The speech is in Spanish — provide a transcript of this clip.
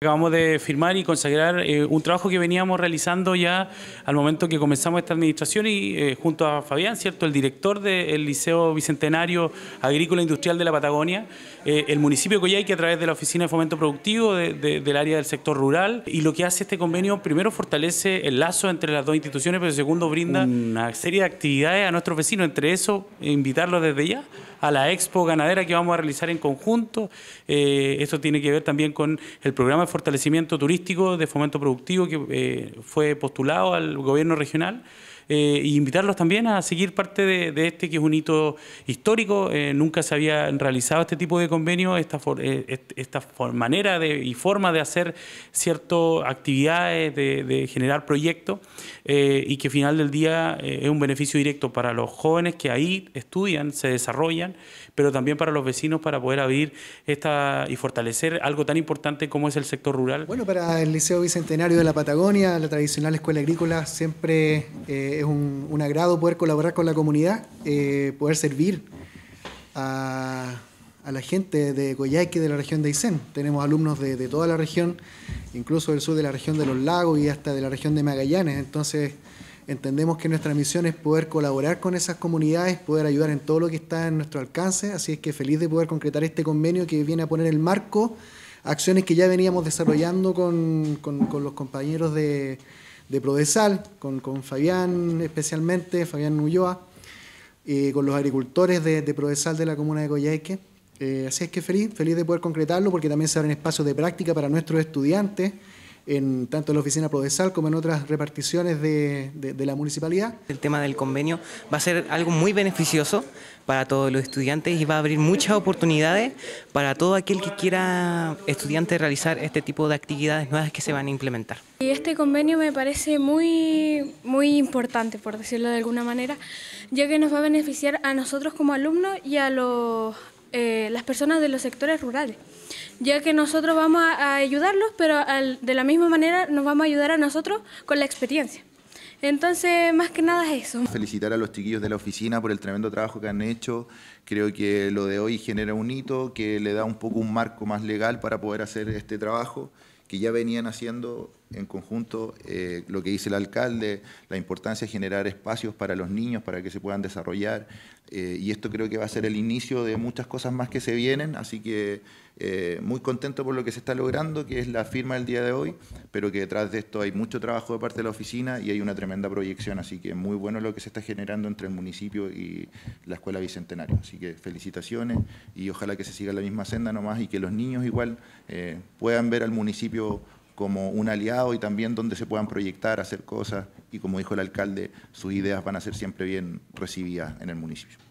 Acabamos de firmar y consagrar eh, un trabajo que veníamos realizando ya al momento que comenzamos esta administración y eh, junto a Fabián, ¿cierto? el director del Liceo Bicentenario Agrícola Industrial de la Patagonia, eh, el municipio de Coyhaique a través de la Oficina de Fomento Productivo del área del sector rural y lo que hace este convenio primero fortalece el lazo entre las dos instituciones pero segundo brinda una serie de actividades a nuestros vecinos, entre eso invitarlos desde ya a la expo ganadera que vamos a realizar en conjunto. eso eh, esto tiene que ver también con el programa de fortalecimiento turístico de fomento productivo que eh, fue postulado al gobierno regional. e invitarlos también a seguir parte de, este que es un hito histórico. nunca se había realizado este tipo de convenio, esta, esta manera y forma de hacer ciertas actividades, de, de, generar proyectos y que al final del día es un beneficio directo para los jóvenes que ahí estudian, se desarrollan pero también para los vecinos para poder abrir esta y fortalecer algo tan importante como es el sector rural. Bueno, para el Liceo Bicentenario de la Patagonia, la tradicional Escuela Agrícola, siempre eh, es un, agrado poder colaborar con la comunidad, eh, poder servir a, la gente de Coyhaique, de la región de Aysén. Tenemos alumnos de, de toda la región, incluso del sur de la región de los lagos y hasta de la región de Magallanes, entonces Entendemos que nuestra misión es poder colaborar con esas comunidades, poder ayudar en todo lo que está en nuestro alcance, así es que feliz de poder concretar este convenio que viene a poner el marco acciones que ya veníamos desarrollando con, los compañeros de, de Prodesal, con, Fabián especialmente, Fabián Ulloa, eh, con los agricultores de, de, Prodesal de la comuna de Coyhaique. Eh, así es que feliz, feliz de poder concretarlo porque también se abren espacios de práctica para nuestros estudiantes en tanto en la oficina Prodesal como en otras reparticiones de, la municipalidad. El tema del convenio va a ser algo muy beneficioso para todos los estudiantes y va a abrir muchas oportunidades para todo aquel que quiera estudiante realizar este tipo de actividades nuevas que se van a implementar. Y este convenio me parece muy, muy importante, por decirlo de alguna manera, ya que nos va a beneficiar a nosotros como alumnos y a los eh, las personas de los sectores rurales, ya que nosotros vamos a, ayudarlos, pero de la misma manera nos vamos a ayudar a nosotros con la experiencia. Entonces, más que nada es eso. Felicitar a los chiquillos de la oficina por el tremendo trabajo que han hecho. Creo que lo de hoy genera un hito que le da un poco un marco más legal para poder hacer este trabajo que ya venían haciendo en conjunto eh, lo que dice el alcalde, la importancia de generar espacios para los niños, para que se puedan desarrollar. Eh, y esto creo que va a ser el inicio de muchas cosas más que se vienen, así que eh, muy contento por lo que se está logrando, que es la firma del día de hoy, pero que detrás de esto hay mucho trabajo de parte de la oficina y hay una tremenda proyección, así que muy bueno lo que se está generando entre el municipio y la Escuela Bicentenario. Así que felicitaciones y ojalá que se siga la misma senda nomás y que los niños igual puedan ver al municipio como un aliado y también donde se puedan proyectar, hacer cosas y como dijo el alcalde, sus ideas van a ser siempre bien recibidas en el municipio.